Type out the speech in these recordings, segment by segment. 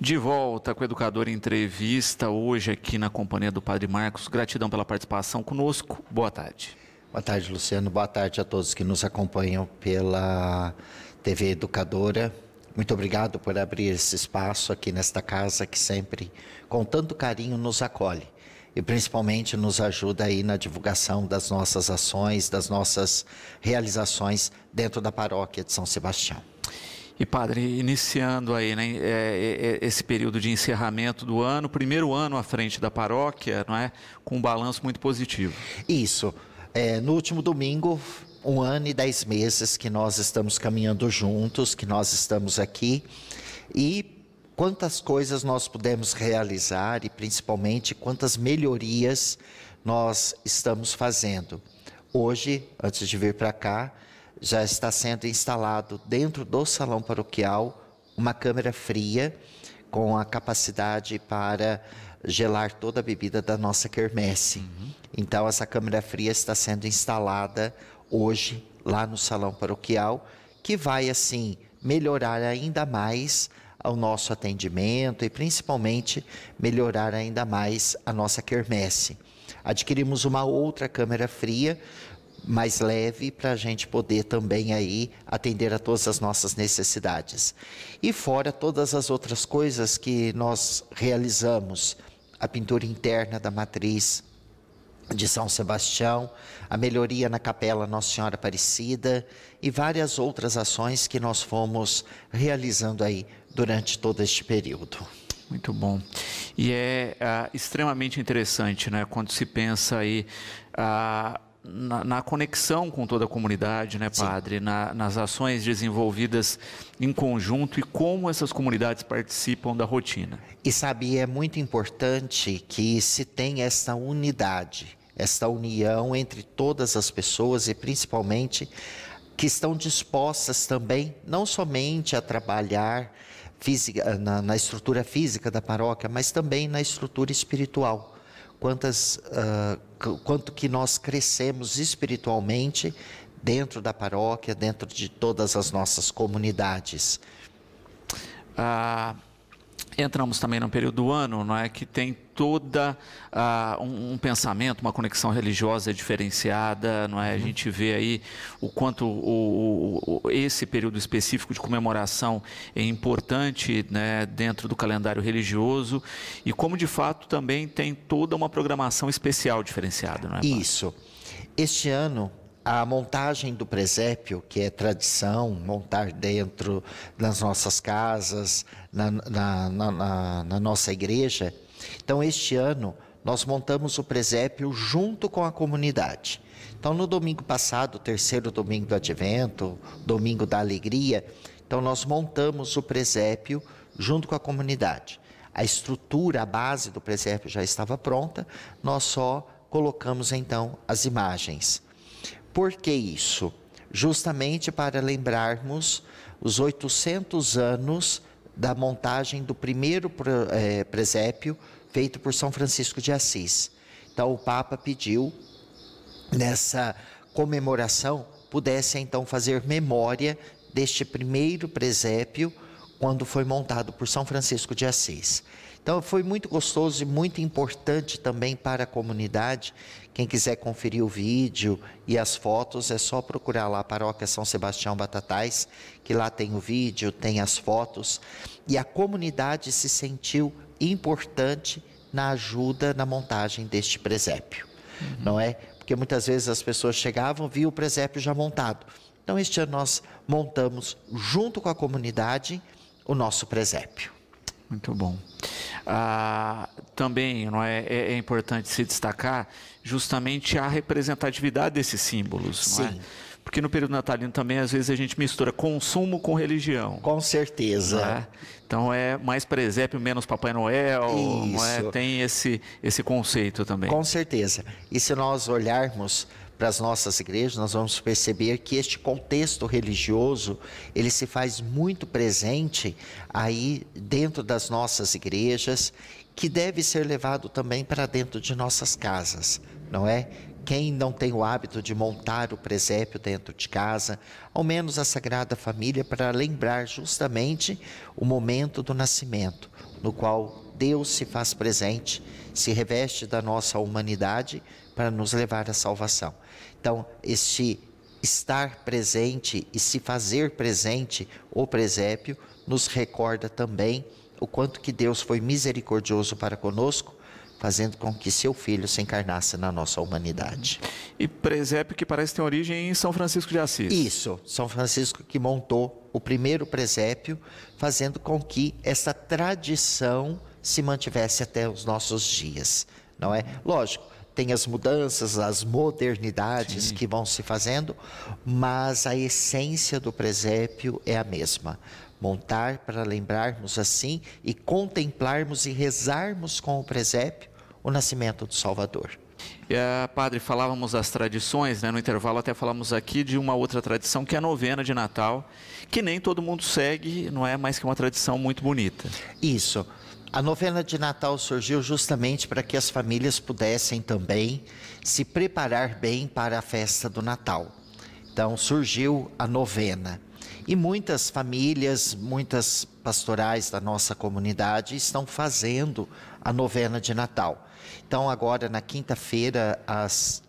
De volta com o Educador Entrevista, hoje aqui na companhia do Padre Marcos. Gratidão pela participação conosco. Boa tarde. Boa tarde, Luciano. Boa tarde a todos que nos acompanham pela TV Educadora. Muito obrigado por abrir esse espaço aqui nesta casa que sempre, com tanto carinho, nos acolhe e principalmente nos ajuda aí na divulgação das nossas ações, das nossas realizações dentro da paróquia de São Sebastião. E padre, iniciando aí né, é, é, é, esse período de encerramento do ano, primeiro ano à frente da paróquia, não é, com um balanço muito positivo. Isso. É, no último domingo, um ano e dez meses que nós estamos caminhando juntos, que nós estamos aqui e quantas coisas nós pudemos realizar e principalmente quantas melhorias nós estamos fazendo. Hoje, antes de vir para cá, já está sendo instalado dentro do salão paroquial uma câmera fria com a capacidade para gelar toda a bebida da nossa quermesse. Uhum. Então essa câmera fria está sendo instalada hoje lá no salão paroquial, que vai assim melhorar ainda mais o nosso atendimento e principalmente melhorar ainda mais a nossa quermesse. Adquirimos uma outra câmera fria mais leve para a gente poder também aí atender a todas as nossas necessidades. E fora todas as outras coisas que nós realizamos, a pintura interna da matriz de São Sebastião, a melhoria na capela Nossa Senhora Aparecida e várias outras ações que nós fomos realizando aí durante todo este período. Muito bom. E é ah, extremamente interessante, né, quando se pensa aí ah, na, na, conexão com toda a comunidade, né, padre? Na, nas ações desenvolvidas em conjunto e como essas comunidades participam da rotina. E sabe, é muito importante que se tenha essa unidade, essa união entre todas as pessoas e principalmente que estão dispostas também, não somente a trabalhar física, na, na estrutura física da paróquia, mas também na estrutura espiritual quantas, uh, quanto que nós crescemos espiritualmente dentro da paróquia, dentro de todas as nossas comunidades. Ah, entramos também num período do ano não é, que tem toda uh, um, um, pensamento, uma conexão religiosa diferenciada, não é? A uhum. gente vê aí o quanto o, o, esse período específico de comemoração é importante né, dentro do calendário religioso e como de fato também tem toda uma programação especial diferenciada, não é? Isso. Este ano a montagem do presépio, que é tradição, montar dentro das nossas casas, na, na, na, na nossa igreja. Então, este ano, nós montamos o presépio junto com a comunidade. Então, no domingo passado, terceiro domingo do Advento, domingo da alegria, então nós montamos o presépio junto com a comunidade. A estrutura, a base do presépio já estava pronta, nós só colocamos então as imagens. Por que isso? Justamente para lembrarmos os 800 anos da montagem do primeiro é, presépio feito por São Francisco de Assis. Então, o Papa pediu nessa comemoração pudesse então fazer memória deste primeiro presépio quando foi montado por São Francisco de Assis. Então foi muito gostoso e muito importante também para a comunidade. Quem quiser conferir o vídeo e as fotos, é só procurar lá a Paróquia São Sebastião Batatais, que lá tem o vídeo, tem as fotos. E a comunidade se sentiu importante na ajuda na montagem deste presépio, uhum. não é? Porque muitas vezes as pessoas chegavam, viam o presépio já montado. Então este ano nós montamos junto com a comunidade o nosso presépio. Muito bom ah, também não é, é, é, importante se destacar justamente a representatividade desses símbolos. É? Sim. É? Porque no período natalino também, às vezes, a gente mistura consumo com religião. Com certeza. É? Então é mais presépio, menos Papai Noel. É? Tem esse, esse conceito também. Com certeza. E se nós olharmos para as nossas igrejas, nós vamos perceber que este contexto religioso, ele se faz muito presente aí dentro das nossas igrejas, que deve ser levado também para dentro de nossas casas, não é? Quem não tem o hábito de montar o presépio dentro de casa, ao menos a Sagrada Família, para lembrar justamente o momento do nascimento, no qual Deus se faz presente se reveste da nossa humanidade para nos levar à salvação. Então, este estar presente e se fazer presente, o presépio, nos recorda também o quanto que Deus foi misericordioso para conosco, fazendo com que seu filho se encarnasse na nossa humanidade. E presépio que parece ter origem em São Francisco de Assis. Isso, São Francisco que montou o primeiro presépio, fazendo com que essa tradição se mantivesse até os nossos dias, não é? Lógico, tem as mudanças, as modernidades Sim. que vão se fazendo, mas a essência do presépio é a mesma. Montar para lembrarmos assim e contemplarmos e rezarmos com o presépio o nascimento do Salvador. É, padre, falávamos das tradições, né? no intervalo até falamos aqui de uma outra tradição que é a novena de Natal, que nem todo mundo segue, não é mais que é uma tradição muito bonita. Isso. Isso. A novena de Natal surgiu justamente para que as famílias pudessem também se preparar bem para a festa do Natal. Então surgiu a novena. E muitas famílias, muitas pastorais da nossa comunidade estão fazendo a novena de Natal. Então agora na quinta-feira às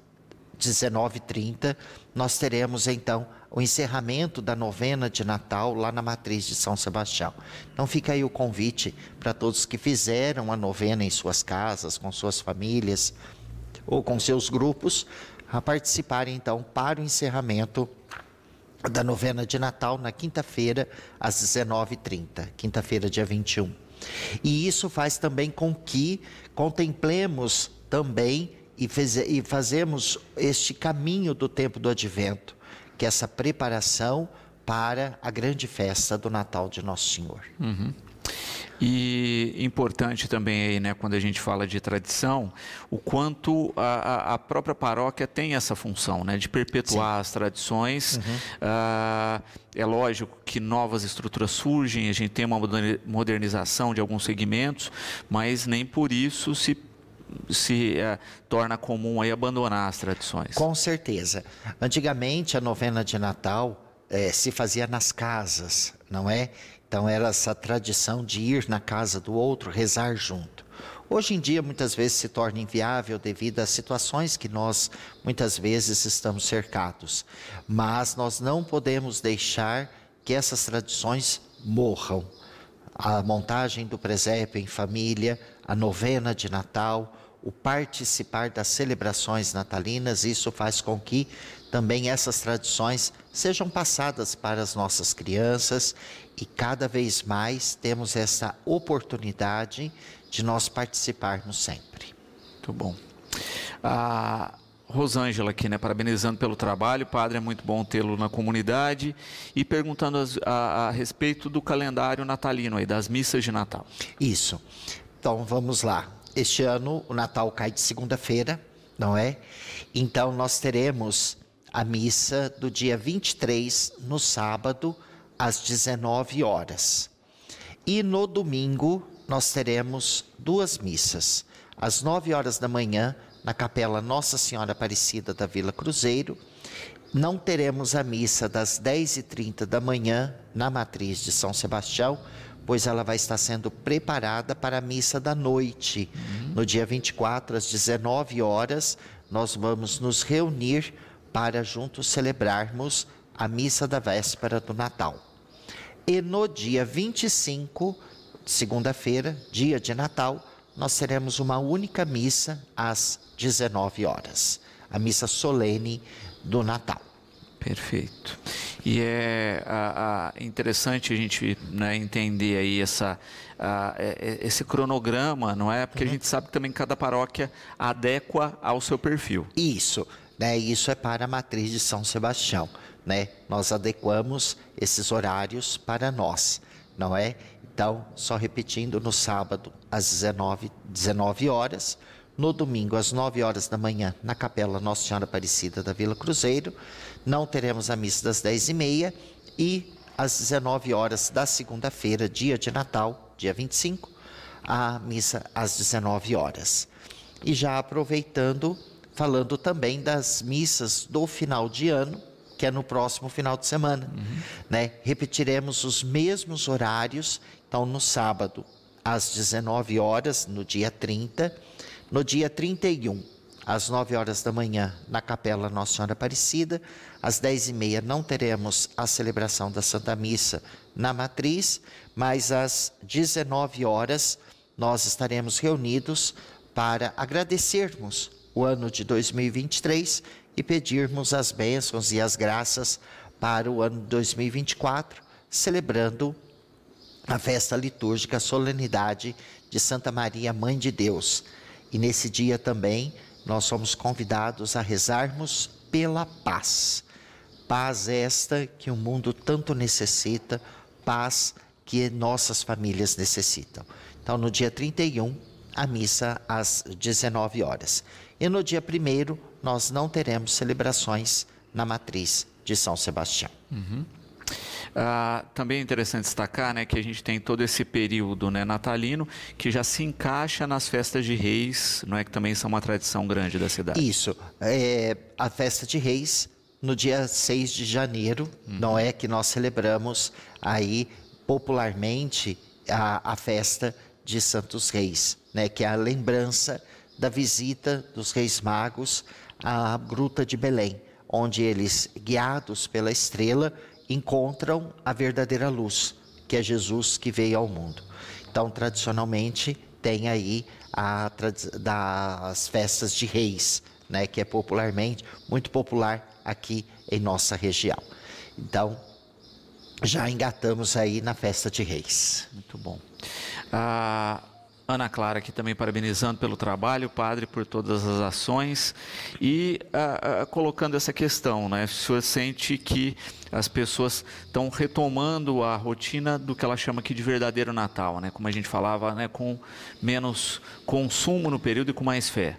19h30 nós teremos então o encerramento da novena de Natal lá na Matriz de São Sebastião. Então fica aí o convite para todos que fizeram a novena em suas casas, com suas famílias ou com seus grupos, a participarem então para o encerramento da novena de Natal na quinta-feira às 19h30, quinta-feira dia 21. E isso faz também com que contemplemos também e, faz, e fazemos este caminho do tempo do advento que essa preparação para a grande festa do Natal de Nosso Senhor. Uhum. E importante também aí, né, quando a gente fala de tradição, o quanto a, a própria paróquia tem essa função, né, de perpetuar Sim. as tradições. Uhum. Ah, é lógico que novas estruturas surgem, a gente tem uma modernização de alguns segmentos, mas nem por isso se se é, torna comum aí abandonar as tradições. Com certeza. Antigamente a novena de Natal é, se fazia nas casas, não é? Então era essa tradição de ir na casa do outro rezar junto. Hoje em dia, muitas vezes se torna inviável devido às situações que nós muitas vezes estamos cercados. Mas nós não podemos deixar que essas tradições morram. A montagem do presépio em família, a novena de Natal, o participar das celebrações natalinas, isso faz com que também essas tradições sejam passadas para as nossas crianças e cada vez mais temos essa oportunidade de nós participarmos sempre. Muito bom. A Rosângela aqui, né? Parabenizando pelo trabalho, padre, é muito bom tê-lo na comunidade e perguntando a, a, a, respeito do calendário natalino aí, das missas de Natal. Isso. Então vamos lá. Este ano o Natal cai de segunda-feira, não é? Então nós teremos a missa do dia 23, no sábado, às 19 horas. E no domingo nós teremos duas missas. Às 9 horas da manhã, na Capela Nossa Senhora Aparecida da Vila Cruzeiro. Não teremos a missa das 10h30 da manhã na Matriz de São Sebastião, pois ela vai estar sendo preparada para a missa da noite. Uhum. No dia 24, às 19 horas, nós vamos nos reunir para juntos celebrarmos a missa da véspera do Natal. E no dia 25, segunda-feira, dia de Natal, nós teremos uma única missa às 19 horas, a missa solene do Natal. Perfeito. E é a, a, interessante a gente né, entender aí essa, a, é, é, esse cronograma, não é? Porque uhum. a gente sabe que também cada paróquia adequa ao seu perfil. Isso, né? Isso é para a matriz de São Sebastião, né? Nós adequamos esses horários para nós, não é? Então, só repetindo, no sábado às 19, 19 horas, no domingo, às 9 horas da manhã, na Capela Nossa Senhora Aparecida da Vila Cruzeiro. Não teremos a missa das 10 e meia e às 19 horas da segunda-feira, dia de Natal, dia 25, a missa às 19 horas. E já aproveitando, falando também das missas do final de ano, que é no próximo final de semana. Uhum. Né? Repetiremos os mesmos horários, então no sábado, às 19 horas, no dia 30, no dia 31, às 9 horas da manhã, na Capela Nossa Senhora Aparecida. Às 10 e meia não teremos a celebração da Santa Missa na Matriz, mas às 19 horas nós estaremos reunidos para agradecermos o ano de 2023 e pedirmos as bênçãos e as graças para o ano 2024, celebrando a festa litúrgica, a solenidade de Santa Maria, Mãe de Deus. E nesse dia também nós somos convidados a rezarmos pela paz. Paz é esta que o mundo tanto necessita, paz que nossas famílias necessitam. Então, no dia 31, a missa às 19 horas. E no dia 1 nós não teremos celebrações na matriz de São Sebastião. Uhum. Ah, também é interessante destacar né, que a gente tem todo esse período né, natalino que já se encaixa nas festas de reis, não é que também são uma tradição grande da cidade. Isso. É, a festa de reis, no dia 6 de janeiro, uhum. não é que nós celebramos aí popularmente a, a festa de Santos Reis, né, que é a lembrança da visita dos Reis Magos à Gruta de Belém, onde eles, guiados pela estrela, encontram a verdadeira luz, que é Jesus que veio ao mundo. Então, tradicionalmente, tem aí a, das festas de reis, né, que é popularmente muito popular aqui em nossa região. Então, já engatamos aí na festa de reis. Muito bom. Ah, Ana Clara aqui também parabenizando pelo trabalho, padre, por todas as ações e ah, ah, colocando essa questão, né? O senhor sente que as pessoas estão retomando a rotina do que ela chama aqui de verdadeiro Natal, né? Como a gente falava, né? Com menos consumo no período e com mais fé.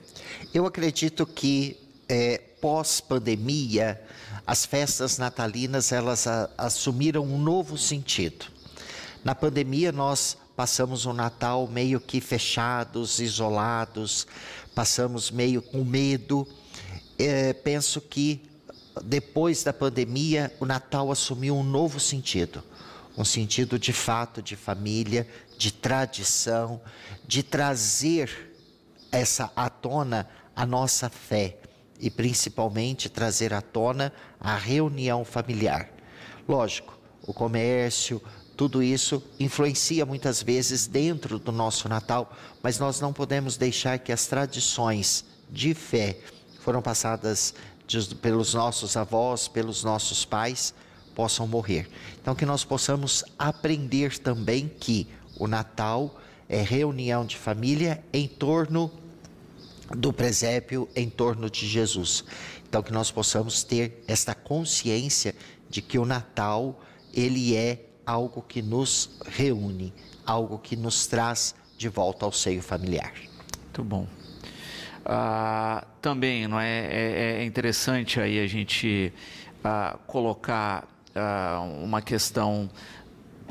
Eu acredito que é, pós-pandemia as festas natalinas elas a, assumiram um novo sentido. Na pandemia nós Passamos o Natal meio que fechados, isolados, passamos meio com medo. É, penso que depois da pandemia, o Natal assumiu um novo sentido um sentido de fato, de família, de tradição, de trazer essa à tona a nossa fé e principalmente trazer à tona a reunião familiar. Lógico, o comércio, tudo isso influencia muitas vezes dentro do nosso Natal, mas nós não podemos deixar que as tradições de fé foram passadas de, pelos nossos avós, pelos nossos pais, possam morrer. Então, que nós possamos aprender também que o Natal é reunião de família em torno do presépio, em torno de Jesus. Então, que nós possamos ter esta consciência de que o Natal, ele é algo que nos reúne, algo que nos traz de volta ao seio familiar. Muito bom. Ah, também não é, é, é, é interessante aí a gente ah, colocar ah, uma questão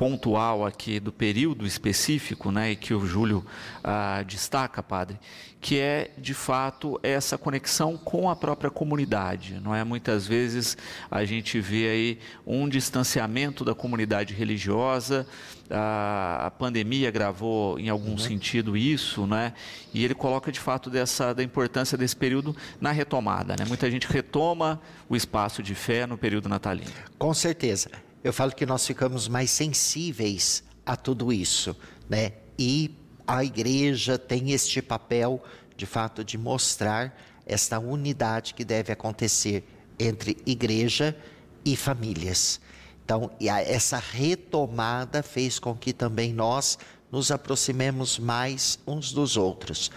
pontual aqui do período específico, né, e que o Júlio ah, destaca, padre, que é de fato essa conexão com a própria comunidade, não é? Muitas vezes a gente vê aí um distanciamento da comunidade religiosa, a, ah, a pandemia gravou em algum uhum. sentido isso, né? E ele coloca de fato dessa da importância desse período na retomada, né? Muita gente retoma o espaço de fé no período natalino. Com certeza eu falo que nós ficamos mais sensíveis a tudo isso, né? E a igreja tem este papel, de fato, de mostrar esta unidade que deve acontecer entre igreja e famílias. Então, essa retomada fez com que também nós nos aproximemos mais uns dos outros.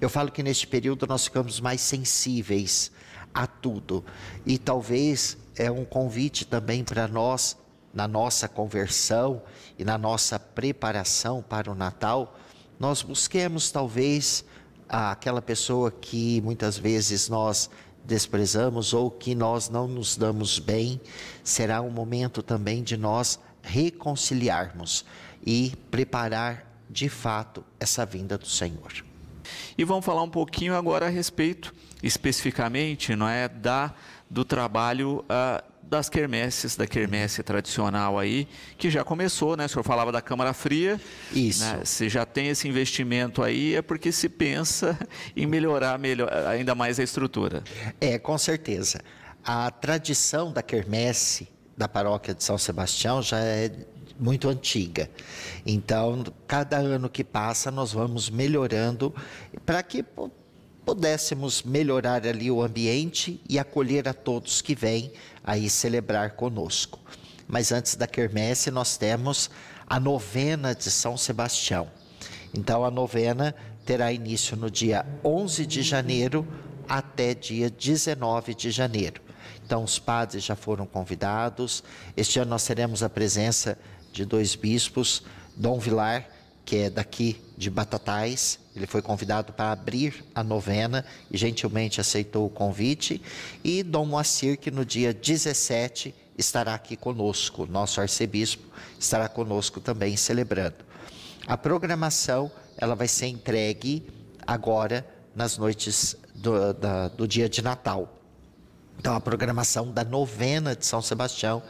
Eu falo que neste período nós ficamos mais sensíveis a tudo e talvez é um convite também para nós, na nossa conversão e na nossa preparação para o Natal, nós busquemos talvez aquela pessoa que muitas vezes nós desprezamos ou que nós não nos damos bem, será um momento também de nós reconciliarmos e preparar de fato essa vinda do Senhor. E vamos falar um pouquinho agora a respeito, especificamente, não é, da do trabalho ah, das quermesses, da quermesse tradicional aí, que já começou, né? O senhor falava da Câmara Fria. Isso. Né? Se já tem esse investimento aí, é porque se pensa em melhorar melhor, ainda mais a estrutura. É, com certeza. A tradição da quermesse da paróquia de São Sebastião já é muito antiga. Então, cada ano que passa, nós vamos melhorando para que pudéssemos melhorar ali o ambiente e acolher a todos que vêm aí celebrar conosco. Mas antes da quermesse, nós temos a novena de São Sebastião. Então, a novena terá início no dia 11 de janeiro até dia 19 de janeiro. Então, os padres já foram convidados. Este ano nós teremos a presença de dois bispos, Dom Vilar, que é daqui de Batatais, ele foi convidado para abrir a novena e gentilmente aceitou o convite. E Dom Moacir, que no dia 17 estará aqui conosco, nosso arcebispo estará conosco também celebrando. A programação ela vai ser entregue agora nas noites do, da, do dia de Natal. Então, a programação da novena de São Sebastião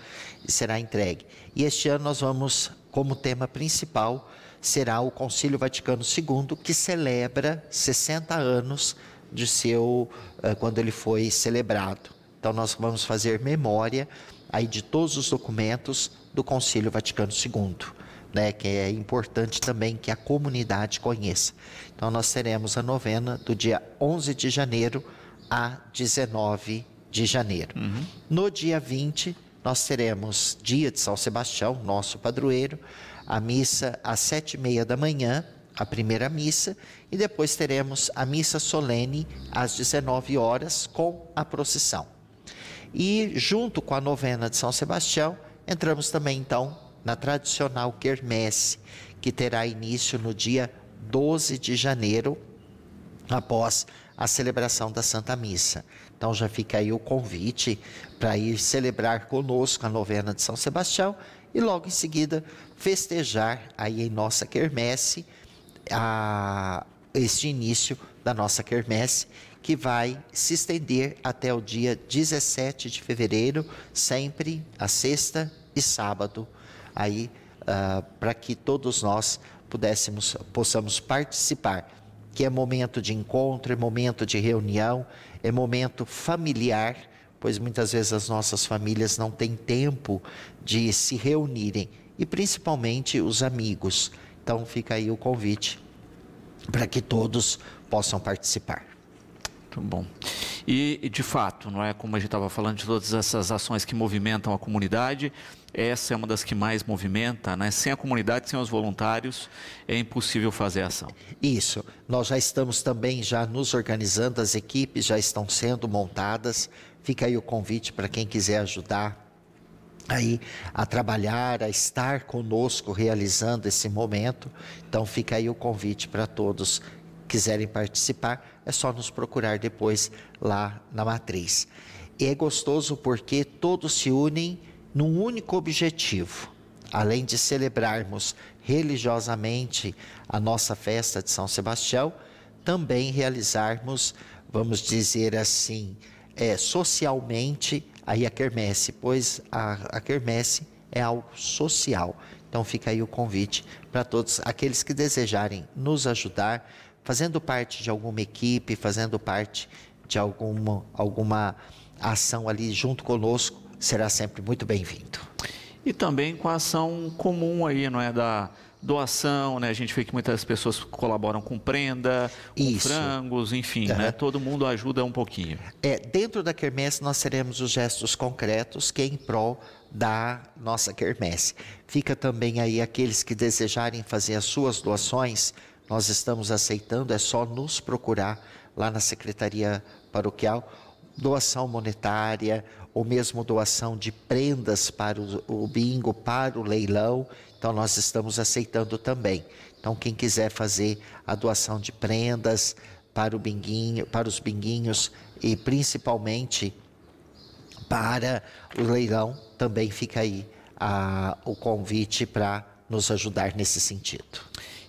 será entregue. E este ano nós vamos, como tema principal, será o Concílio Vaticano II, que celebra 60 anos de seu eh, quando ele foi celebrado. Então nós vamos fazer memória aí de todos os documentos do Concílio Vaticano II, né, que é importante também que a comunidade conheça. Então nós teremos a novena do dia 11 de janeiro a 19 de janeiro. Uhum. No dia 20 nós teremos dia de São Sebastião, nosso padroeiro a missa às sete e meia da manhã, a primeira missa, e depois teremos a missa solene às 19 horas com a procissão. E junto com a novena de São Sebastião, entramos também então na tradicional quermesse, que terá início no dia 12 de janeiro, após a celebração da Santa Missa. Então já fica aí o convite para ir celebrar conosco a novena de São Sebastião e logo em seguida festejar aí em nossa quermesse a, este início da nossa quermesse que vai se estender até o dia 17 de fevereiro, sempre a sexta e sábado, aí uh, ah, para que todos nós pudéssemos possamos participar que é momento de encontro, é momento de reunião, é momento familiar, pois muitas vezes as nossas famílias não têm tempo de se reunirem e principalmente os amigos. Então fica aí o convite para que todos possam participar. Muito bom. E, de fato, não é como a gente estava falando de todas essas ações que movimentam a comunidade, essa é uma das que mais movimenta, né? Sem a comunidade, sem os voluntários, é impossível fazer a ação. Isso. Nós já estamos também já nos organizando, as equipes já estão sendo montadas. Fica aí o convite para quem quiser ajudar aí a trabalhar, a estar conosco realizando esse momento. Então fica aí o convite para todos que quiserem participar, é só nos procurar depois lá na matriz. E é gostoso porque todos se unem num único objetivo, além de celebrarmos religiosamente a nossa festa de São Sebastião, também realizarmos, vamos dizer assim, é, socialmente aí a quermesse, pois a, a quermesse é algo social. Então fica aí o convite para todos aqueles que desejarem nos ajudar, fazendo parte de alguma equipe, fazendo parte de alguma, alguma ação ali junto conosco, será sempre muito bem-vindo. E também com a ação comum aí, não é? Da doação, né? A gente vê que muitas pessoas colaboram com prenda, com Isso. frangos, enfim, uhum. né? Todo mundo ajuda um pouquinho. É, dentro da quermesse nós teremos os gestos concretos que é em prol da nossa quermesse. Fica também aí aqueles que desejarem fazer as suas doações, nós estamos aceitando, é só nos procurar lá na Secretaria Paroquial, doação monetária, ou mesmo doação de prendas para o bingo, para o leilão. Então, nós estamos aceitando também. Então, quem quiser fazer a doação de prendas para o binguinho, para os binguinhos e principalmente para o leilão, também fica aí a, o convite para nos ajudar nesse sentido.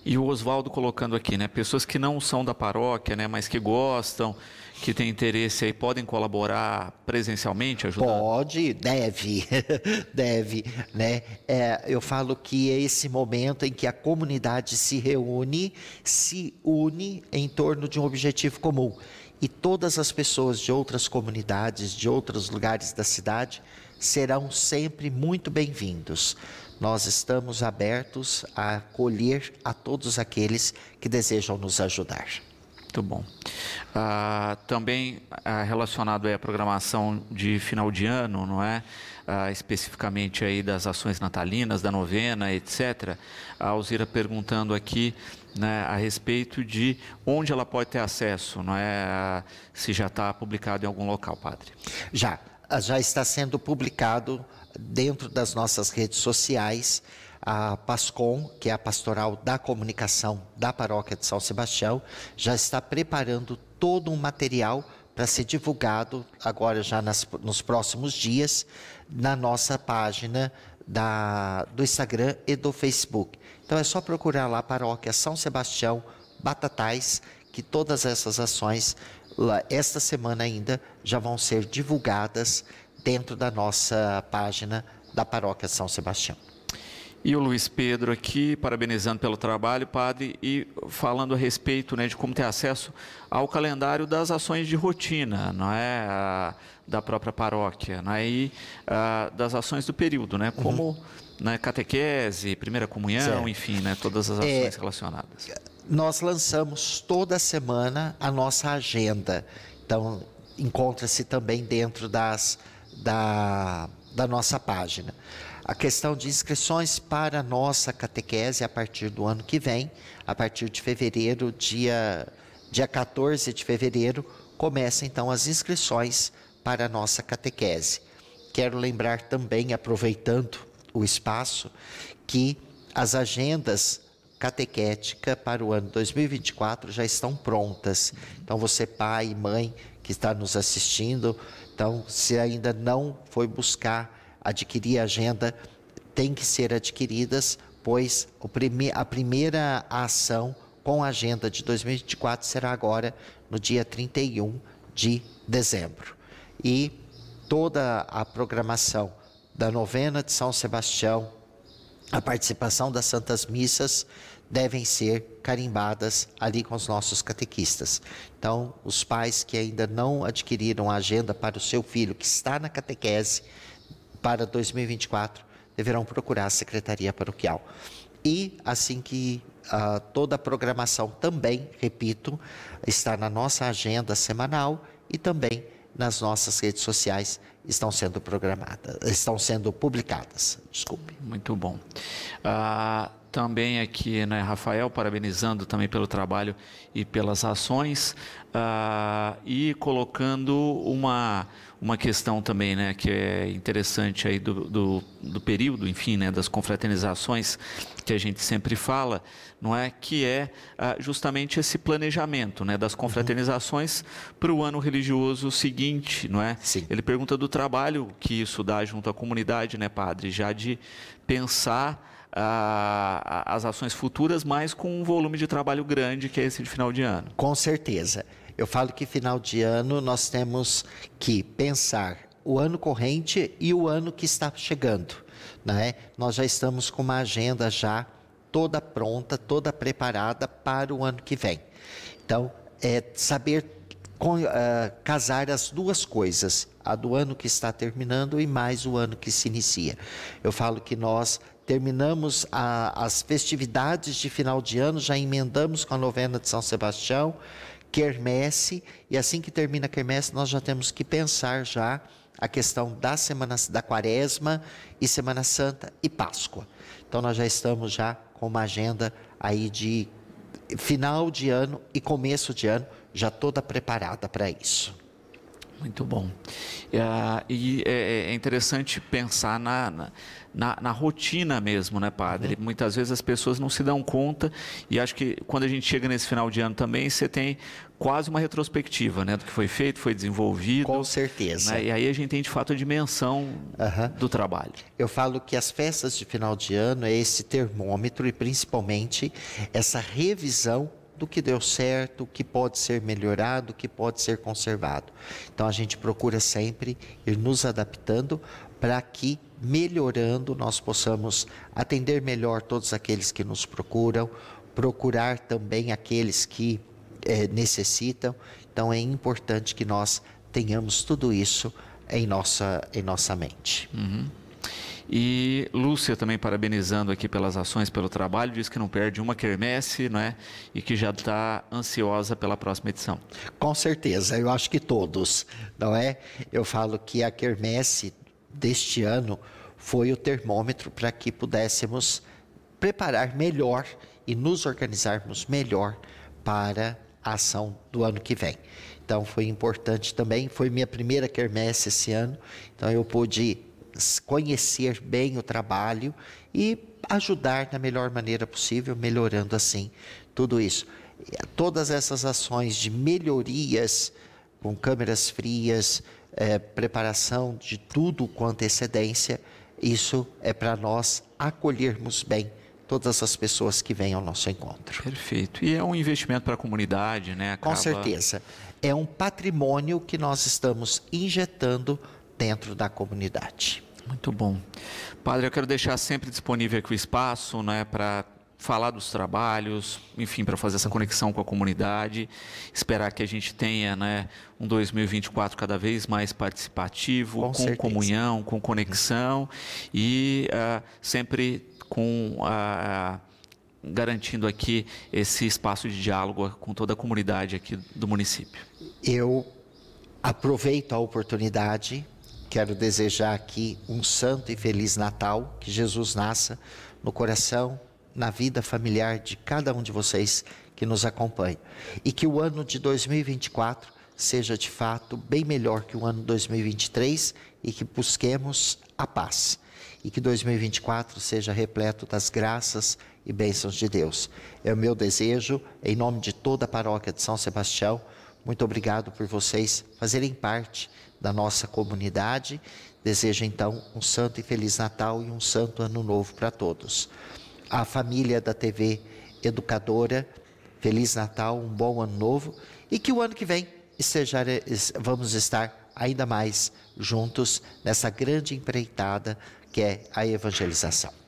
E o Oswaldo colocando aqui, né, pessoas que não são da paróquia, né, mas que gostam que têm interesse aí podem colaborar presencialmente, ajudar? Pode, deve, deve, né? É, eu falo que é esse momento em que a comunidade se reúne, se une em torno de um objetivo comum. E todas as pessoas de outras comunidades, de outros lugares da cidade, serão sempre muito bem-vindos. Nós estamos abertos a acolher a todos aqueles que desejam nos ajudar. Muito bom. Ah, também ah, relacionado à programação de final de ano, não é? Ah, especificamente aí das ações natalinas, da novena, etc. A Alzira perguntando aqui né, a respeito de onde ela pode ter acesso, não é? Se já está publicado em algum local, padre. Já, já está sendo publicado dentro das nossas redes sociais, a PASCOM, que é a Pastoral da Comunicação da Paróquia de São Sebastião, já está preparando todo um material para ser divulgado agora já nas, nos próximos dias na nossa página da, do Instagram e do Facebook. Então é só procurar lá Paróquia São Sebastião Batatais, que todas essas ações esta semana ainda já vão ser divulgadas dentro da nossa página da Paróquia São Sebastião. E o Luiz Pedro aqui, parabenizando pelo trabalho, padre, e falando a respeito né, de como ter acesso ao calendário das ações de rotina, não é? A, da própria paróquia, não é? E a, das ações do período, né? Uhum. Como uhum. né, catequese, primeira comunhão, certo. enfim, né, todas as é, ações é, relacionadas. Nós lançamos toda semana a nossa agenda. Então, encontra-se também dentro das da, da nossa página. A questão de inscrições para a nossa catequese a partir do ano que vem, a partir de fevereiro, dia, dia 14 de fevereiro, começam então as inscrições para a nossa catequese. Quero lembrar também, aproveitando o espaço, que as agendas catequética para o ano 2024 já estão prontas. Então, você, pai e mãe que está nos assistindo, então, se ainda não foi buscar adquirir a agenda, tem que ser adquiridas, pois a primeira ação com a agenda de 2024 será agora no dia 31 de dezembro. E toda a programação da novena de São Sebastião, a participação das santas missas devem ser carimbadas ali com os nossos catequistas. Então, os pais que ainda não adquiriram a agenda para o seu filho que está na catequese para 2024 deverão procurar a secretaria paroquial. E assim que uh, toda a programação também, repito, está na nossa agenda semanal e também nas nossas redes sociais estão sendo programadas, estão sendo publicadas. Desculpe. Muito bom. Uh também aqui, né, Rafael, parabenizando também pelo trabalho e pelas ações, uh, e colocando uma, uma questão também, né, que é interessante aí do, do, do, período, enfim, né, das confraternizações que a gente sempre fala, não é, que é uh, justamente esse planejamento, né, das uhum. confraternizações para o ano religioso seguinte, não é? Sim. Ele pergunta do trabalho que isso dá junto à comunidade, né, padre, já de pensar as ações futuras, mas com um volume de trabalho grande que é esse de final de ano. Com certeza. Eu falo que final de ano nós temos que pensar o ano corrente e o ano que está chegando. Né? Nós já estamos com uma agenda já toda pronta, toda preparada para o ano que vem. Então, é saber com, uh, casar as duas coisas, a do ano que está terminando e mais o ano que se inicia. Eu falo que nós terminamos a, as festividades de final de ano, já emendamos com a novena de São Sebastião, quermesse, e assim que termina a quermesse, nós já temos que pensar já a questão da semana da quaresma e semana santa e páscoa. Então nós já estamos já com uma agenda aí de final de ano e começo de ano já toda preparada para isso. Muito bom. Ah, e é, é, é, interessante pensar na, na, na, na rotina mesmo, né, padre? Uhum. Muitas vezes as pessoas não se dão conta, e acho que quando a gente chega nesse final de ano também, você tem quase uma retrospectiva né, do que foi feito, foi desenvolvido. Com certeza. Né, e aí a gente tem de fato a dimensão uhum. do trabalho. Eu falo que as festas de final de ano é esse termômetro e principalmente essa revisão do que deu certo, o que pode ser melhorado, o que pode ser conservado. Então a gente procura sempre ir nos adaptando para que melhorando nós possamos atender melhor todos aqueles que nos procuram, procurar também aqueles que é, necessitam. Então é importante que nós tenhamos tudo isso em nossa, em nossa mente. Uhum. E Lúcia também parabenizando aqui pelas ações, pelo trabalho, diz que não perde uma quermesse, é, E que já está ansiosa pela próxima edição. Com certeza, eu acho que todos, não é? Eu falo que a quermesse deste ano foi o termômetro para que pudéssemos preparar melhor e nos organizarmos melhor para a ação do ano que vem. Então foi importante também, foi minha primeira quermesse esse ano, então eu pude conhecer bem o trabalho e ajudar da melhor maneira possível, melhorando assim tudo isso. Eh, todas essas ações de melhorias com câmeras frias, é, preparação de tudo com antecedência, isso é para nós acolhermos bem todas as pessoas que vêm ao nosso encontro. Perfeito. E é um investimento para a comunidade, né? Acaba... Com certeza. É um patrimônio que nós estamos injetando dentro da comunidade. Muito bom. Padre, eu quero deixar sempre disponível aqui o espaço né, para falar dos trabalhos, enfim, para fazer essa conexão com a comunidade, esperar que a gente tenha né, um 2024 cada vez mais participativo, com, com comunhão, com uhum. conexão e uh, sempre com a. Uh, garantindo aqui esse espaço de diálogo com toda a comunidade aqui do município. Eu aproveito a oportunidade Quero desejar aqui um santo e feliz Natal, que Jesus nasça no coração, na vida familiar de cada um de vocês que nos acompanha. E que o ano de 2024 seja de fato bem melhor que o ano 2023 e que busquemos a paz. E que 2024 seja repleto das graças e bênçãos de Deus. É o meu desejo, em nome de toda a paróquia de São Sebastião. Muito obrigado por vocês fazerem parte da nossa comunidade. Desejo então um santo e feliz Natal e um santo ano novo para todos. A família da TV Educadora, feliz Natal, um bom ano novo e que o ano que vem esteja, vamos estar ainda mais juntos nessa grande empreitada que é a evangelização.